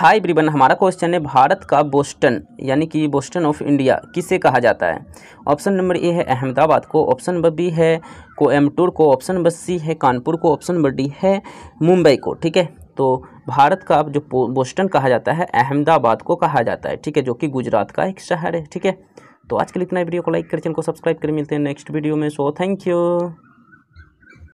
high ब्रिबन हमारा question है भारत का बोस्टन यानी कि बोस्टन ऑफ इंडिया किसे कहा जाता है ऑप्शन नंबर ए है अहमदाबाद को ऑप्शन नंबर बी है कोयम्बटूर को ऑप्शन नंबर सी है कानपुर को ऑप्शन नंबर डी है मुंबई को ठीक है तो भारत का जो बोस्टन कहा जाता है अहमदाबाद को कहा जाता है ठीक है जो कि गुजरात का एक शहर है ठीक है तो आज के लिए इतना वीडियो को लाइक करें चैनल को सब्सक्राइब करें मिलते हैं नेक्स्ट वीडियो में सो थैंक यू